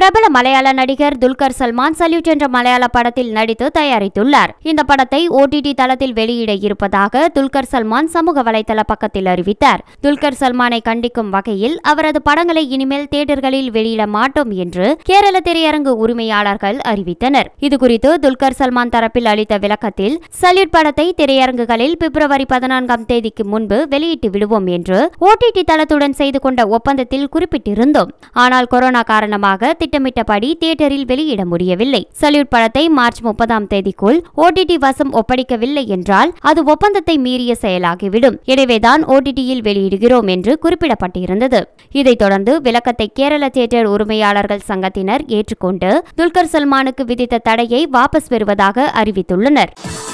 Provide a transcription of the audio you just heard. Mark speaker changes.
Speaker 1: பிரபல மலையாள நடிகர் துல்கர் சல்மான் சல்யூட் என்ற மலையாள படத்தில் நடித்து தயாரித்துள்ளார் இந்த படத்தை ஓடிடி தளத்தில் வெளியிட இருப்பதாக துல்கர் சல்மான் சமூக வலைதள பக்கத்தில் அறிவித்தார் துல்கர் சல்மானை கண்டிக்கும் வகையில் அவரது படங்களை இனிமேல் தியேட்டர்களில் வெளியிட மாட்டோம் என்று கேரள திரையரங்கு உரிமையாளர்கள் அறிவித்தனர் இதுகுறித்து துல்கர் சல்மான் தரப்பில் அளித்த விளக்கத்தில் சல்யூட் படத்தை திரையரங்குகளில் பிப்ரவரி பதினான்காம் தேதிக்கு முன்பு வெளியிட்டு விடுவோம் என்று ஓடிடி தளத்துடன் செய்து கொண்ட ஒப்பந்தத்தில் குறிப்பிட்டிருந்தோம் ஆனால் கொரோனா காரணமாக திட்டமிட்டபடி தியேட்டரில் வெளியிட முடியவில்லை சல்யூட் படத்தை மார்ச் முப்பதாம் தேதிக்குள் ஓடிடி வசம் ஒப்படைக்கவில்லை என்றால் அது ஒப்பந்தத்தை மீறிய செயலாகிவிடும் எனவேதான் ஓடிடியில் வெளியிடுகிறோம் என்று குறிப்பிடப்பட்டிருந்தது இதைத் தொடர்ந்து விளக்கத்தை கேரள தியேட்டர் உரிமையாளர்கள் சங்கத்தினர் ஏற்றுக்கொண்டு துல்கர் சல்மானுக்கு விதித்த தடையை வாபஸ் பெறுவதாக அறிவித்துள்ளனர்